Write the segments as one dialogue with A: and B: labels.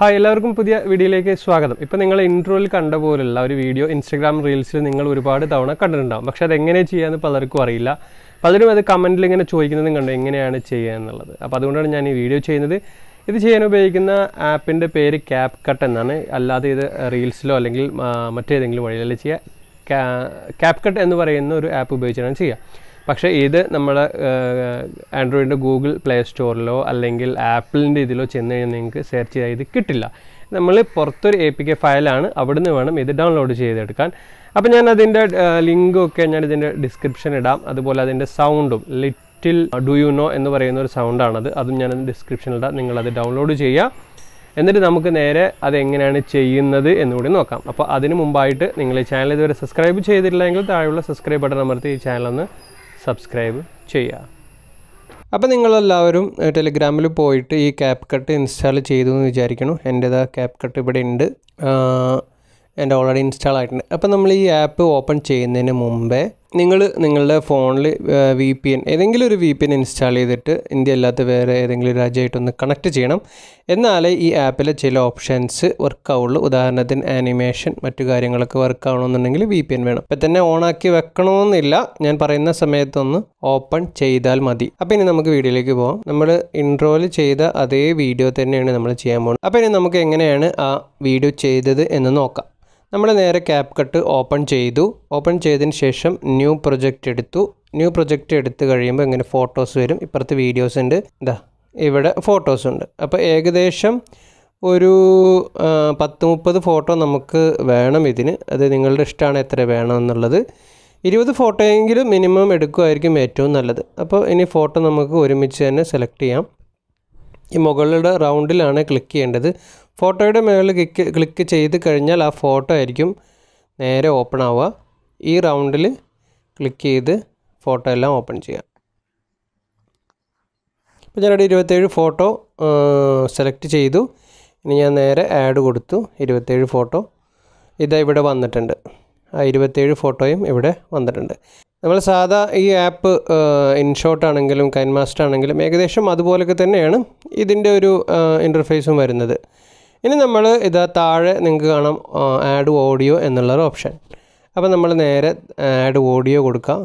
A: hi എല്ലാവർക്കും പുതിയ വീഡിയോയിലേക്ക് സ്വാഗതം ഇപ്പം നിങ്ങൾ ഇൻട്രോയിൽ കണ്ട പോലുള്ള ഒരു വീഡിയോ ഇൻസ്റ്റാഗ്രാം റീൽസിൽ നിങ്ങൾ ഒരുപാട് തവണ കണ്ടിട്ടുണ്ടാകും പക്ഷേ അത് എങ്ങനെ ചെയ്യാമെന്ന് പലർക്കും അറിയില്ല പലരും അത് കമൻറ്റിൽ ഇങ്ങനെ ചോദിക്കുന്നതും കണ്ടു എങ്ങനെയാണ് ചെയ്യുക എന്നുള്ളത് അപ്പോൾ അതുകൊണ്ടാണ് ഞാൻ ഈ വീഡിയോ ചെയ്യുന്നത് ഇത് ചെയ്യാൻ ഉപയോഗിക്കുന്ന ആപ്പിൻ്റെ പേര് ക്യാപ് കട്ട് എന്നാണ് അല്ലാതെ ഇത് റീൽസിലോ അല്ലെങ്കിൽ മറ്റേതെങ്കിലും വഴിയിലോ ചെയ്യുക ക്യാപ് കട്ട് എന്ന് പറയുന്ന ഒരു ആപ്പ് ഉപയോഗിച്ചാണ് ചെയ്യുക പക്ഷേ ഇത് നമ്മുടെ ആൻഡ്രോയിഡിൻ്റെ ഗൂഗിൾ പ്ലേ സ്റ്റോറിലോ അല്ലെങ്കിൽ ആപ്പിളിൻ്റെ ഇതിലോ ചെന്ന് കഴിഞ്ഞാൽ നിങ്ങൾക്ക് സെർച്ച് ചെയ്താൽ ഇത് കിട്ടില്ല നമ്മൾ പുറത്തൊരു എ പി കെ ഫയലാണ് അവിടുന്ന് വേണം ഇത് ഡൗൺലോഡ് ചെയ്തെടുക്കാൻ അപ്പോൾ ഞാൻ അതിൻ്റെ ലിങ്കൊക്കെ ഞാൻ ഇതിൻ്റെ ഡിസ്ക്രിപ്ഷൻ ഇടാം അതുപോലെ അതിൻ്റെ സൗണ്ടും ലിറ്റിൽ ഡു യു നോ എന്ന് പറയുന്ന ഒരു സൗണ്ടാണത് അതും ഞാൻ ഡിസ്ക്രിപ്ഷൻ ഇടാം നിങ്ങളത് ഡൗൺലോഡ് ചെയ്യുക എന്നിട്ട് നമുക്ക് നേരെ അതെങ്ങനെയാണ് ചെയ്യുന്നത് എന്നുകൂടി നോക്കാം അപ്പോൾ അതിന് മുമ്പായിട്ട് നിങ്ങൾ ഈ ചാനൽ ഇതുവരെ സബ്സ്ക്രൈബ് ചെയ്തിട്ടില്ലെങ്കിൽ താഴെയുള്ള സബ്സ്ക്രൈബ് ബട്ടൺ അമർത്തി ഈ ചാനലൊന്ന് സബ്സ്ക്രൈബ് ചെയ്യുക അപ്പോൾ നിങ്ങളെല്ലാവരും ടെലിഗ്രാമിൽ പോയിട്ട് ഈ ക്യാപ് കട്ട് ഇൻസ്റ്റാൾ ചെയ്തു എന്ന് വിചാരിക്കണം എൻ്റേത് ആ ക്യാപ് കട്ട് ഇവിടെ ഉണ്ട് എൻ്റെ ഓൾറെഡി ഇൻസ്റ്റാൾ ആയിട്ടുണ്ട് അപ്പോൾ നമ്മൾ ഈ ആപ്പ് ഓപ്പൺ ചെയ്യുന്നതിന് മുമ്പേ നിങ്ങൾ നിങ്ങളുടെ ഫോണിൽ വി പി എൻ ഏതെങ്കിലും ഒരു വി പി എൻ ഇൻസ്റ്റാൾ ചെയ്തിട്ട് ഇന്ത്യ അല്ലാത്ത വേറെ ഏതെങ്കിലും രാജ്യമായിട്ടൊന്ന് കണക്ട് ചെയ്യണം എന്നാലേ ഈ ആപ്പിലെ ചില ഓപ്ഷൻസ് വർക്ക് ആവുള്ളൂ ഉദാഹരണത്തിന് ആനിമേഷൻ മറ്റു കാര്യങ്ങളൊക്കെ വർക്ക് ആവണമെന്നുണ്ടെങ്കിൽ വി പി എൻ വേണം ഇപ്പം തന്നെ ഓണാക്കി വെക്കണമെന്നില്ല ഞാൻ പറയുന്ന സമയത്തൊന്ന് ഓപ്പൺ ചെയ്താൽ മതി അപ്പോൾ ഇനി നമുക്ക് വീഡിയോയിലേക്ക് പോകാം നമ്മൾ ഇൻട്രോയിൽ ചെയ്ത അതേ വീഡിയോ തന്നെയാണ് നമ്മൾ ചെയ്യാൻ പോകുന്നത് അപ്പോൾ ഇനി നമുക്ക് എങ്ങനെയാണ് ആ വീഡിയോ ചെയ്തത് എന്ന് നോക്കാം നമ്മൾ നേരെ ക്യാപ് കട്ട് ഓപ്പൺ ചെയ്തു ഓപ്പൺ ചെയ്തതിന് ശേഷം ന്യൂ പ്രൊജക്റ്റ് എടുത്തു ന്യൂ പ്രൊജക്റ്റ് എടുത്തു കഴിയുമ്പോൾ ഇങ്ങനെ ഫോട്ടോസ് വരും ഇപ്പുറത്ത് വീഡിയോസ് ഉണ്ട് ഇതാ ഇവിടെ ഫോട്ടോസ് ഉണ്ട് അപ്പോൾ ഏകദേശം ഒരു പത്ത് മുപ്പത് ഫോട്ടോ നമുക്ക് വേണം ഇതിന് അത് നിങ്ങളുടെ ഇഷ്ടമാണ് എത്ര വേണമെന്നുള്ളത് ഇരുപത് ഫോട്ടോയെങ്കിലും മിനിമം എടുക്കുമായിരിക്കും ഏറ്റവും നല്ലത് അപ്പോൾ ഇനി ഫോട്ടോ നമുക്ക് ഒരുമിച്ച് തന്നെ സെലക്ട് ചെയ്യാം ഈ മുകളിലെ റൗണ്ടിലാണ് ക്ലിക്ക് ചെയ്യേണ്ടത് ഫോട്ടോയുടെ മുകളിൽ ക്ലിക്ക് ക്ലിക്ക് ചെയ്ത് കഴിഞ്ഞാൽ ആ ഫോട്ടോ ആയിരിക്കും നേരെ ഓപ്പൺ ആവുക ഈ റൗണ്ടിൽ ക്ലിക്ക് ചെയ്ത് ഫോട്ടോ എല്ലാം ഓപ്പൺ ചെയ്യാം ഇപ്പോൾ ഞാനൊരു ഇരുപത്തേഴ് ഫോട്ടോ സെലക്ട് ചെയ്തു ഇനി ഞാൻ നേരെ ആഡ് കൊടുത്തു ഇരുപത്തേഴ് ഫോട്ടോ ഇതാ ഇവിടെ വന്നിട്ടുണ്ട് ആ ഇരുപത്തേഴ് ഫോട്ടോയും ഇവിടെ വന്നിട്ടുണ്ട് നമ്മൾ സാധാ ഈ ആപ്പ് ഇൻഷോട്ട് ആണെങ്കിലും കൈൻമാസ്റ്റർ ആണെങ്കിലും ഏകദേശം അതുപോലൊക്കെ തന്നെയാണ് ഇതിൻ്റെ ഒരു ഇൻ്റർഫേസും വരുന്നത് ഇനി നമ്മൾ ഇത് താഴെ നിങ്ങൾക്ക് കാണാം ആഡ് ഓഡിയോ എന്നുള്ളൊരു ഓപ്ഷൻ അപ്പോൾ നമ്മൾ നേരെ ആഡ് ഓഡിയോ കൊടുക്കാം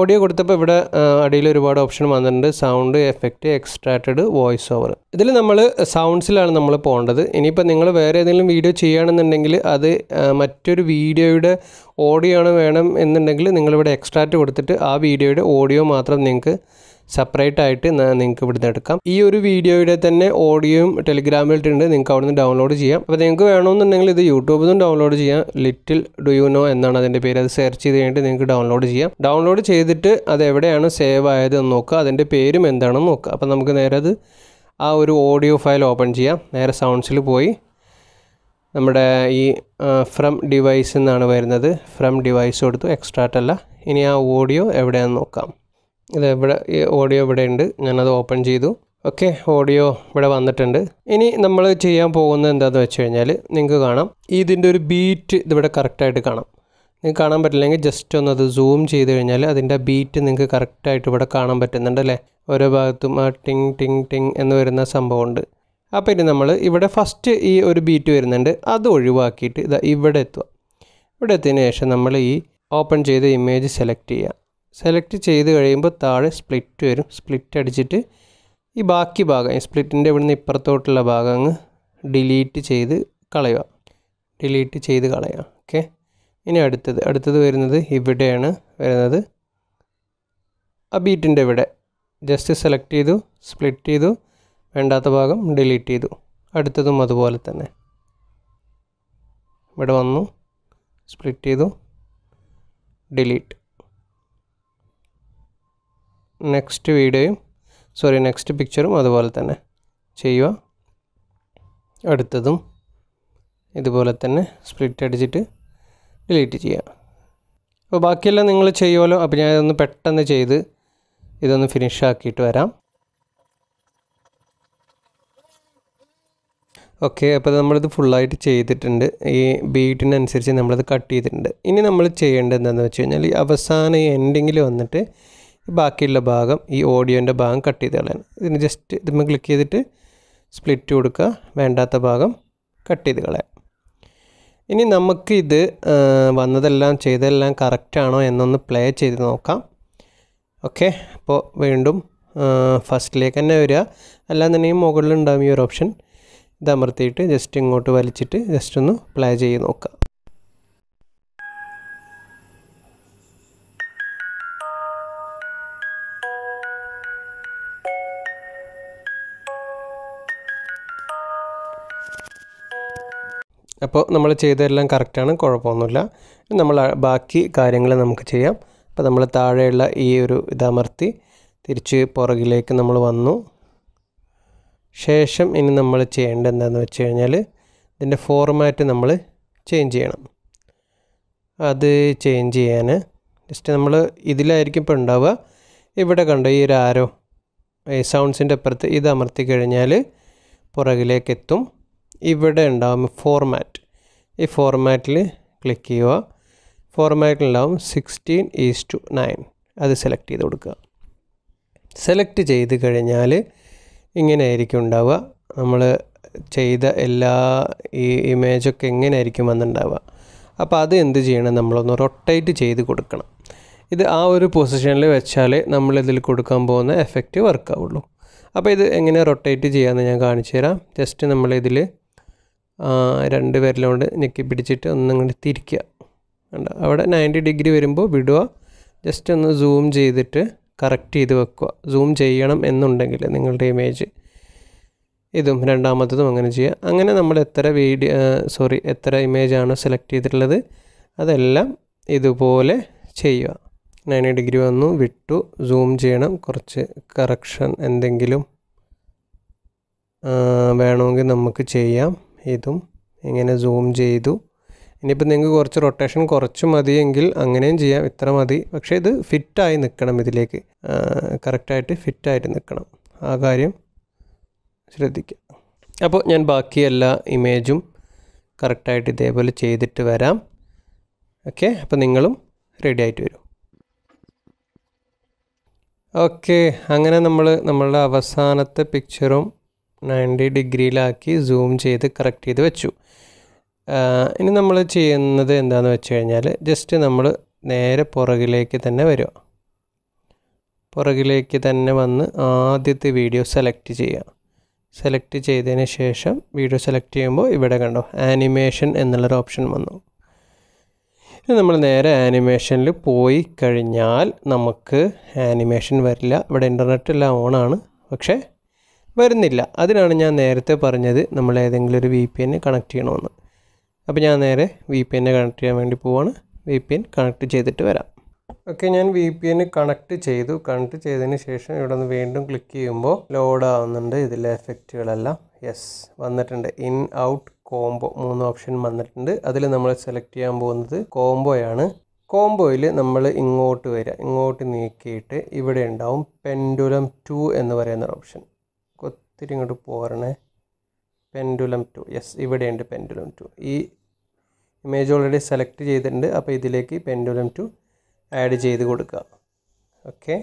A: ഓഡിയോ കൊടുത്തപ്പോൾ ഇവിടെ അടിയിൽ ഒരുപാട് ഓപ്ഷൻ വന്നിട്ടുണ്ട് sound effect extracted voice over ഇതിൽ നമ്മൾ സൗണ്ട്സിലാണ് നമ്മൾ പോകേണ്ടത് ഇനിയിപ്പോൾ നിങ്ങൾ വേറെ ഏതെങ്കിലും വീഡിയോ ചെയ്യുകയാണെന്നുണ്ടെങ്കിൽ അത് മറ്റൊരു വീഡിയോയുടെ ഓഡിയോ ആണ് വേണം എന്നുണ്ടെങ്കിൽ നിങ്ങളിവിടെ എക്സ്ട്രാക്റ്റ് കൊടുത്തിട്ട് ആ വീഡിയോയുടെ ഓഡിയോ മാത്രം നിങ്ങൾക്ക് സെപ്പറേറ്റ് ആയിട്ട് നിങ്ങൾക്ക് ഇവിടുന്ന് എടുക്കാം ഈ ഒരു വീഡിയോയുടെ തന്നെ ഓഡിയോയും ഇട്ടിട്ടുണ്ട് നിങ്ങൾക്ക് നിന്ന് ഡൗൺലോഡ് ചെയ്യാം അപ്പോൾ നിങ്ങൾക്ക് വേണമെന്നുണ്ടെങ്കിൽ ഇത് യൂട്യൂബിൽ നിന്നും ഡൗൺലോഡ് ചെയ്യാം ലിറ്റിൽ ഡു യു നോ എന്നാണ് അതിൻ്റെ പേര് അത് സെർച്ച് ചെയ്ത് കഴിഞ്ഞിട്ട് നിങ്ങൾക്ക് ഡൗൺലോഡ് ചെയ്യാം ഡൗൺലോഡ് ചെയ്തിട്ട് അത് എവിടെയാണ് സേവ് ആയതെന്ന് നോക്കുക അതിൻ്റെ പേരും എന്താണെന്ന് നോക്കുക അപ്പോൾ നമുക്ക് നേരെ അത് ആ ഒരു ഓഡിയോ ഫയൽ ഓപ്പൺ ചെയ്യാം നേരെ സൗണ്ട്സിൽ പോയി നമ്മുടെ ഈ ഫ്രം ഡിവൈസ് എന്നാണ് വരുന്നത് ഫ്രം ഡിവൈസ് കൊടുത്തു എക്സ്ട്രാക്റ്റ് അല്ല ഇനി ആ ഓഡിയോ എവിടെയാണെന്ന് നോക്കാം ഇത് ഇവിടെ ഈ ഓഡിയോ ഇവിടെ ഉണ്ട് ഞാനത് ഓപ്പൺ ചെയ്തു ഓക്കെ ഓഡിയോ ഇവിടെ വന്നിട്ടുണ്ട് ഇനി നമ്മൾ ചെയ്യാൻ പോകുന്നത് എന്താണെന്ന് വെച്ച് കഴിഞ്ഞാൽ നിങ്ങൾക്ക് കാണാം ഇതിൻ്റെ ഒരു ബീറ്റ് ഇതിവിടെ കറക്റ്റായിട്ട് കാണാം നിങ്ങൾക്ക് കാണാൻ പറ്റില്ലെങ്കിൽ ജസ്റ്റ് ഒന്ന് അത് സൂം ചെയ്ത് കഴിഞ്ഞാൽ അതിൻ്റെ ബീറ്റ് നിങ്ങൾക്ക് കറക്റ്റായിട്ട് ഇവിടെ കാണാൻ പറ്റുന്നുണ്ട് അല്ലേ ഓരോ ഭാഗത്തും ആ ടിങ് ടിങ് ടിങ് എന്ന് വരുന്ന സംഭവമുണ്ട് അപ്പോൾ ഇനി നമ്മൾ ഇവിടെ ഫസ്റ്റ് ഈ ഒരു ബീറ്റ് വരുന്നുണ്ട് അത് ഒഴിവാക്കിയിട്ട് ഇതാ ഇവിടെ എത്തുക ഇവിടെ എത്തിയതിന് ശേഷം നമ്മൾ ഈ ഓപ്പൺ ചെയ്ത ഇമേജ് സെലക്ട് ചെയ്യുക സെലക്ട് ചെയ്ത് കഴിയുമ്പോൾ താഴെ സ്പ്ലിറ്റ് വരും സ്പ്ലിറ്റ് അടിച്ചിട്ട് ഈ ബാക്കി ഭാഗം സ്പ്ലിറ്റിൻ്റെ ഇവിടുന്ന് ഇപ്പുറത്തോട്ടുള്ള ഭാഗം അങ്ങ് ഡിലീറ്റ് ചെയ്ത് കളയുക ഡിലീറ്റ് ചെയ്ത് കളയുക ഓക്കെ ഇനി അടുത്തത് അടുത്തത് വരുന്നത് ഇവിടെയാണ് വരുന്നത് ആ ബീറ്റിൻ്റെ ഇവിടെ ജസ്റ്റ് സെലക്ട് ചെയ്തു സ്പ്ലിറ്റ് ചെയ്തു വേണ്ടാത്ത ഭാഗം ഡിലീറ്റ് ചെയ്തു അടുത്തതും അതുപോലെ തന്നെ ഇവിടെ വന്നു സ്പ്ലിറ്റ് ചെയ്തു ഡിലീറ്റ് നെക്സ്റ്റ് വീഡിയോയും സോറി നെക്സ്റ്റ് പിക്ചറും അതുപോലെ തന്നെ ചെയ്യുക അടുത്തതും ഇതുപോലെ തന്നെ സ്പ്ലിറ്റ് അടിച്ചിട്ട് ഡിലീറ്റ് ചെയ്യുക അപ്പോൾ ബാക്കിയെല്ലാം നിങ്ങൾ ചെയ്യുമല്ലോ അപ്പോൾ ഞാൻ ഇതൊന്ന് പെട്ടെന്ന് ചെയ്ത് ഇതൊന്ന് ഫിനിഷ് ആക്കിയിട്ട് വരാം ഓക്കെ അപ്പോൾ നമ്മളിത് ഫുള്ളായിട്ട് ചെയ്തിട്ടുണ്ട് ഈ ബീറ്റിനനുസരിച്ച് നമ്മളിത് കട്ട് ചെയ്തിട്ടുണ്ട് ഇനി നമ്മൾ ചെയ്യേണ്ടത് എന്താണെന്ന് വെച്ച് കഴിഞ്ഞാൽ ഈ അവസാനം എൻഡിങ്ങിൽ വന്നിട്ട് ബാക്കിയുള്ള ഭാഗം ഈ ഓഡിയോൻ്റെ ഭാഗം കട്ട് ചെയ്ത് കളയണം ഇതിന് ജസ്റ്റ് ഇതിന്മേൽ ക്ലിക്ക് ചെയ്തിട്ട് സ്പ്ലിറ്റ് കൊടുക്കുക വേണ്ടാത്ത ഭാഗം കട്ട് ചെയ്ത് കളയാം ഇനി നമുക്ക് ഇത് വന്നതെല്ലാം ചെയ്തതെല്ലാം കറക്റ്റാണോ എന്നൊന്ന് പ്ലേ ചെയ്ത് നോക്കാം ഓക്കെ അപ്പോൾ വീണ്ടും ഫസ്റ്റിലേക്ക് തന്നെ വരിക അല്ലാന്നുണ്ടെങ്കിൽ മുകളിലുണ്ടാകും ഈ ഒരു ഓപ്ഷൻ ഇത് അമർത്തിയിട്ട് ജസ്റ്റ് ഇങ്ങോട്ട് വലിച്ചിട്ട് ജസ്റ്റ് ഒന്ന് പ്ലേ ചെയ്ത് നോക്കാം അപ്പോൾ നമ്മൾ ചെയ്തതെല്ലാം കറക്റ്റാണ് കുഴപ്പമൊന്നുമില്ല നമ്മൾ ബാക്കി കാര്യങ്ങൾ നമുക്ക് ചെയ്യാം അപ്പോൾ നമ്മൾ താഴെയുള്ള ഈ ഒരു ഇതമർത്തി തിരിച്ച് പുറകിലേക്ക് നമ്മൾ വന്നു ശേഷം ഇനി നമ്മൾ ചെയ്യേണ്ടത് എന്താണെന്ന് വെച്ച് കഴിഞ്ഞാൽ ഇതിൻ്റെ ഫോർമാറ്റ് നമ്മൾ ചേഞ്ച് ചെയ്യണം അത് ചേഞ്ച് ചെയ്യാൻ ജസ്റ്റ് നമ്മൾ ഇതിലായിരിക്കും ഇപ്പോൾ ഉണ്ടാവുക ഇവിടെ കണ്ടോ ഈ ഒരു ആരോ സൗണ്ട്സിൻ്റെ അപ്പുറത്ത് ഇത് അമർത്തി കഴിഞ്ഞാൽ പുറകിലേക്ക് എത്തും ഇവിടെ ഉണ്ടാവും ഫോർമാറ്റ് ഈ ഫോർമാറ്റിൽ ക്ലിക്ക് ചെയ്യുക ഫോർമാറ്റിലുണ്ടാവും സിക്സ്റ്റീൻ ഈസ് ടു നയൻ അത് സെലക്ട് ചെയ്ത് കൊടുക്കുക സെലക്ട് ചെയ്ത് കഴിഞ്ഞാൽ ഇങ്ങനെ ആയിരിക്കും ഉണ്ടാവുക നമ്മൾ ചെയ്ത എല്ലാ ഈ ഇമേജൊക്കെ ആയിരിക്കും വന്നിട്ടുണ്ടാവുക അപ്പോൾ അത് എന്ത് ചെയ്യണം നമ്മളൊന്ന് റൊട്ടേറ്റ് ചെയ്ത് കൊടുക്കണം ഇത് ആ ഒരു പൊസിഷനിൽ വെച്ചാൽ ഇതിൽ കൊടുക്കാൻ പോകുന്ന എഫക്റ്റ് വർക്കാവുള്ളൂ അപ്പോൾ ഇത് എങ്ങനെ റൊട്ടേറ്റ് ചെയ്യാമെന്ന് ഞാൻ കാണിച്ചു തരാം ജസ്റ്റ് നമ്മളിതിൽ രണ്ട് വിരലുകൊണ്ട് ഞെക്കി പിടിച്ചിട്ട് ഒന്ന് അങ്ങോട്ട് തിരിക്കുക കണ്ട അവിടെ നയൻറ്റി ഡിഗ്രി വരുമ്പോൾ വിടുക ജസ്റ്റ് ഒന്ന് സൂം ചെയ്തിട്ട് കറക്റ്റ് ചെയ്ത് വെക്കുക സൂം ചെയ്യണം എന്നുണ്ടെങ്കിൽ നിങ്ങളുടെ ഇമേജ് ഇതും രണ്ടാമത്തതും അങ്ങനെ ചെയ്യുക അങ്ങനെ നമ്മൾ എത്ര വീഡിയോ സോറി എത്ര ഇമേജാണ് സെലക്ട് ചെയ്തിട്ടുള്ളത് അതെല്ലാം ഇതുപോലെ ചെയ്യുക നയൻറ്റി ഡിഗ്രി വന്നു വിട്ടു സൂം ചെയ്യണം കുറച്ച് കറക്ഷൻ എന്തെങ്കിലും വേണമെങ്കിൽ നമുക്ക് ചെയ്യാം ഇതും ഇങ്ങനെ സൂം ചെയ്തു ഇനിയിപ്പോൾ നിങ്ങൾക്ക് കുറച്ച് റൊട്ടേഷൻ കുറച്ച് മതിയെങ്കിൽ അങ്ങനെയും ചെയ്യാം ഇത്ര മതി പക്ഷേ ഇത് ഫിറ്റായി നിൽക്കണം ഇതിലേക്ക് കറക്റ്റായിട്ട് ഫിറ്റായിട്ട് നിൽക്കണം ആ കാര്യം ശ്രദ്ധിക്കുക അപ്പോൾ ഞാൻ ബാക്കി എല്ലാ ഇമേജും കറക്റ്റായിട്ട് ഇതേപോലെ ചെയ്തിട്ട് വരാം ഓക്കെ അപ്പോൾ നിങ്ങളും റെഡി ആയിട്ട് വരും ഓക്കെ അങ്ങനെ നമ്മൾ നമ്മളുടെ അവസാനത്തെ പിക്ചറും നയൻറ്റി ഡിഗ്രിയിലാക്കി സൂം ചെയ്ത് കറക്റ്റ് ചെയ്ത് വെച്ചു ഇനി നമ്മൾ ചെയ്യുന്നത് എന്താണെന്ന് വെച്ച് കഴിഞ്ഞാൽ ജസ്റ്റ് നമ്മൾ നേരെ പുറകിലേക്ക് തന്നെ വരിക പുറകിലേക്ക് തന്നെ വന്ന് ആദ്യത്തെ വീഡിയോ സെലക്ട് ചെയ്യുക സെലക്ട് ചെയ്തതിന് ശേഷം വീഡിയോ സെലക്ട് ചെയ്യുമ്പോൾ ഇവിടെ കണ്ടോ ആനിമേഷൻ എന്നുള്ളൊരു ഓപ്ഷൻ വന്നു ഇനി നമ്മൾ നേരെ ആനിമേഷനിൽ പോയി കഴിഞ്ഞാൽ നമുക്ക് ആനിമേഷൻ വരില്ല ഇവിടെ ഇൻ്റർനെറ്റ് എല്ലാം ഓണാണ് പക്ഷേ വരുന്നില്ല അതിനാണ് ഞാൻ നേരത്തെ പറഞ്ഞത് നമ്മൾ ഏതെങ്കിലും ഒരു വി പി എന്നെ കണക്ട് ചെയ്യണമെന്ന് അപ്പോൾ ഞാൻ നേരെ വി പി എന്നെ കണക്ട് ചെയ്യാൻ വേണ്ടി പോവാണ് വി പി എൻ കണക്ട് ചെയ്തിട്ട് വരാം ഓക്കെ ഞാൻ വി പി എന്നെ കണക്ട് ചെയ്തു കണക്ട് ചെയ്തതിന് ശേഷം ഇവിടെ നിന്ന് വീണ്ടും ക്ലിക്ക് ചെയ്യുമ്പോൾ ലോഡ് ആവുന്നുണ്ട് ഇതിലെ എഫക്റ്റുകളെല്ലാം യെസ് വന്നിട്ടുണ്ട് ഇൻ ഔട്ട് കോംബോ മൂന്ന് ഓപ്ഷൻ വന്നിട്ടുണ്ട് അതിൽ നമ്മൾ സെലക്ട് ചെയ്യാൻ പോകുന്നത് കോംബോയാണ് കോംബോയിൽ നമ്മൾ ഇങ്ങോട്ട് വരിക ഇങ്ങോട്ട് നീക്കിയിട്ട് ഇവിടെ ഉണ്ടാവും പെൻഡുലം ടു എന്ന് പറയുന്ന ഓപ്ഷൻ ഇത്തിരി ഇങ്ങോട്ട് പോരണേ പെൻഡുലം ടു യെസ് ഇവിടെയുണ്ട് പെൻഡുലം ടു ഈ ഇമേജ് ഓൾറെഡി സെലക്ട് ചെയ്തിട്ടുണ്ട് അപ്പോൾ ഇതിലേക്ക് പെൻഡുലം ടു ആഡ് ചെയ്ത് കൊടുക്കുക ഓക്കെ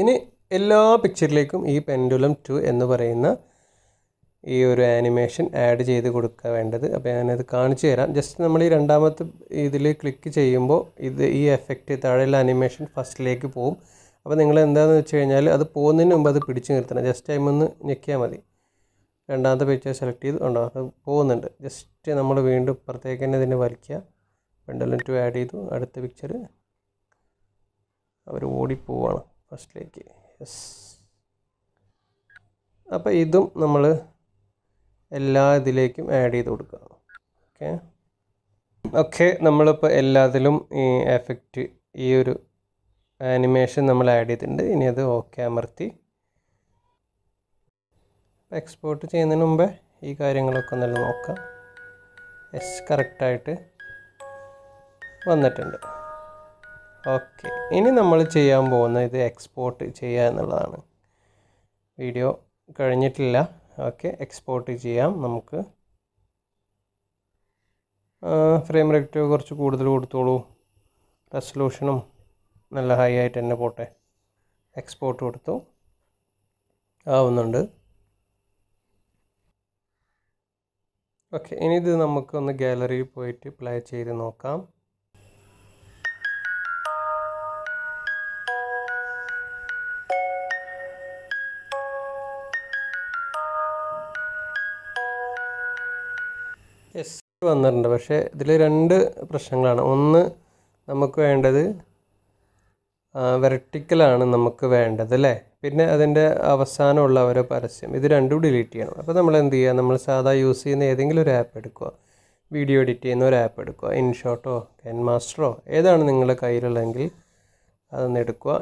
A: ഇനി എല്ലാ പിക്ചറിലേക്കും ഈ പെൻഡുലം ടു എന്ന് പറയുന്ന ഈ ഒരു ആനിമേഷൻ ആഡ് ചെയ്ത് കൊടുക്കുക വേണ്ടത് അപ്പോൾ ഞാനത് കാണിച്ചു തരാം ജസ്റ്റ് നമ്മൾ ഈ രണ്ടാമത്തെ ഇതിൽ ക്ലിക്ക് ചെയ്യുമ്പോൾ ഇത് ഈ എഫക്റ്റ് താഴെയുള്ള ആനിമേഷൻ ഫസ്റ്റിലേക്ക് പോകും അപ്പോൾ നിങ്ങൾ എന്താണെന്ന് വെച്ച് കഴിഞ്ഞാൽ അത് പോകുന്നതിന് മുമ്പ് അത് പിടിച്ച് നിർത്തണം ജസ്റ്റ് ടൈം ഒന്ന് ഞെക്കിയാൽ മതി രണ്ടാമത്തെ പേജ് സെലക്ട് ചെയ്ത് ഉണ്ടോ അത് പോകുന്നുണ്ട് ജസ്റ്റ് നമ്മൾ വീണ്ടും ഇപ്പുറത്തേക്ക് തന്നെ ഇതിനെ വലിക്കുക വെണ്ടലും ടു ആഡ് ചെയ്തു അടുത്ത പിക്ചർ അവർ ഓടിപ്പോവാണ് ഫസ്റ്റിലേക്ക് യെസ് അപ്പോൾ ഇതും നമ്മൾ എല്ലാ ഇതിലേക്കും ആഡ് ചെയ്ത് കൊടുക്കുക ഓക്കെ ഓക്കെ നമ്മളിപ്പോൾ എല്ലാത്തിലും ഈ എഫക്റ്റ് ഈ ഒരു ആനിമേഷൻ നമ്മൾ ആഡ് ചെയ്തിട്ടുണ്ട് ഇനി അത് ഓക്കെ അമർത്തി എക്സ്പോർട്ട് ചെയ്യുന്നതിന് മുമ്പേ ഈ കാര്യങ്ങളൊക്കെ ഒന്നല്ല നോക്കാം എസ് കറക്റ്റായിട്ട് വന്നിട്ടുണ്ട് ഓക്കെ ഇനി നമ്മൾ ചെയ്യാൻ പോകുന്ന ഇത് എക്സ്പോർട്ട് ചെയ്യുക എന്നുള്ളതാണ് വീഡിയോ കഴിഞ്ഞിട്ടില്ല ഓക്കെ എക്സ്പോർട്ട് ചെയ്യാം നമുക്ക് ഫ്രെയിം റേറ്റ് കുറച്ച് കൂടുതൽ കൊടുത്തോളൂ റെസൊല്യൂഷനും നല്ല ഹൈ ആയിട്ട് തന്നെ പോട്ടെ എക്സ്പോർട്ട് കൊടുത്തു ആവുന്നുണ്ട് ഓക്കെ ഇനി ഇത് നമുക്കൊന്ന് ഗാലറിയിൽ പോയിട്ട് പ്ലേ ചെയ്ത് നോക്കാം വന്നിട്ടുണ്ട് പക്ഷേ ഇതിൽ രണ്ട് പ്രശ്നങ്ങളാണ് ഒന്ന് നമുക്ക് വേണ്ടത് വെർട്ടിക്കലാണ് നമുക്ക് വേണ്ടത് അല്ലേ പിന്നെ അതിൻ്റെ അവസാനമുള്ള ഓരോ പരസ്യം ഇത് രണ്ടും ഡിലീറ്റ് ചെയ്യണം അപ്പോൾ നമ്മൾ എന്ത് ചെയ്യുക നമ്മൾ സാധാ യൂസ് ചെയ്യുന്ന ഏതെങ്കിലും ഒരു ആപ്പ് എടുക്കുക വീഡിയോ എഡിറ്റ് ചെയ്യുന്ന ഒരു ആപ്പ് എടുക്കുക ഇൻഷോട്ടോ കെൻ മാസ്റ്ററോ ഏതാണ് നിങ്ങളുടെ കയ്യിലുള്ളതെങ്കിൽ അതൊന്ന് എടുക്കുക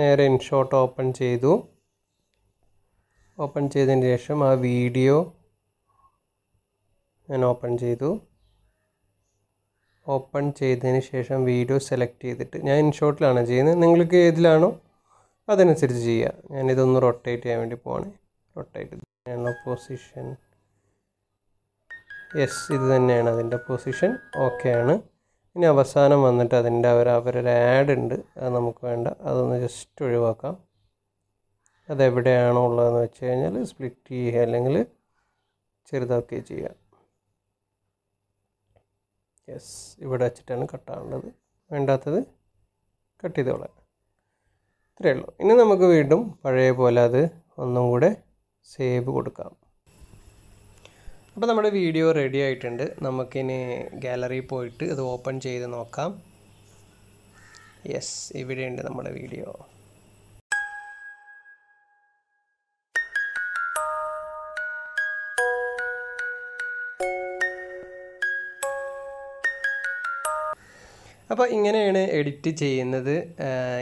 A: നേരെ ഇൻഷോട്ട് ഓപ്പൺ ചെയ്തു ഓപ്പൺ ചെയ്തതിന് ശേഷം ആ വീഡിയോ ഞാൻ ഓപ്പൺ ചെയ്തു ഓപ്പൺ ചെയ്തതിന് ശേഷം വീഡിയോ സെലക്ട് ചെയ്തിട്ട് ഞാൻ ഇൻഷോട്ടിലാണ് ചെയ്യുന്നത് നിങ്ങൾക്ക് ഏതിലാണോ അതനുസരിച്ച് ചെയ്യുക ഞാനിതൊന്ന് റൊട്ടേറ്റ് ചെയ്യാൻ വേണ്ടി പോവാണ് റൊട്ടേറ്റ് തന്നെയാണല്ലോ പൊസിഷൻ യെസ് ഇത് തന്നെയാണ് അതിൻ്റെ പൊസിഷൻ ഓക്കെ ആണ് ഇനി അവസാനം വന്നിട്ട് അതിൻ്റെ അവർ അവരൊരു ആഡ് ഉണ്ട് അത് നമുക്ക് വേണ്ട അതൊന്ന് ജസ്റ്റ് ഒഴിവാക്കാം അതെവിടെയാണോ ഉള്ളതെന്ന് വെച്ച് കഴിഞ്ഞാൽ സ്പ്ലിറ്റ് ചെയ്യുക അല്ലെങ്കിൽ ചെറുതാക്കുകയോ ചെയ്യുക യെസ് ഇവിടെ വെച്ചിട്ടാണ് കട്ടാവേണ്ടത് വേണ്ടാത്തത് കട്ട് ചെയ്ത് കളയാം ഇത്രയേ ഉള്ളൂ ഇനി നമുക്ക് വീണ്ടും പഴയ പോലെ അത് ഒന്നും കൂടെ സേവ് കൊടുക്കാം അപ്പോൾ നമ്മുടെ വീഡിയോ റെഡി ആയിട്ടുണ്ട് നമുക്കിനി ഗാലറി പോയിട്ട് അത് ഓപ്പൺ ചെയ്ത് നോക്കാം യെസ് ഇവിടെയുണ്ട് നമ്മുടെ വീഡിയോ അപ്പോൾ ഇങ്ങനെയാണ് എഡിറ്റ് ചെയ്യുന്നത്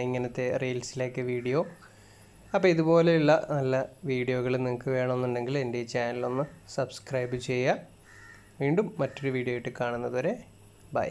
A: ഇങ്ങനത്തെ റീൽസിലേക്ക് വീഡിയോ അപ്പോൾ ഇതുപോലെയുള്ള നല്ല വീഡിയോകൾ നിങ്ങൾക്ക് വേണമെന്നുണ്ടെങ്കിൽ എൻ്റെ ഈ ചാനലൊന്ന് സബ്സ്ക്രൈബ് ചെയ്യുക വീണ്ടും മറ്റൊരു വീഡിയോ ആയിട്ട് കാണുന്നതുവരെ ബൈ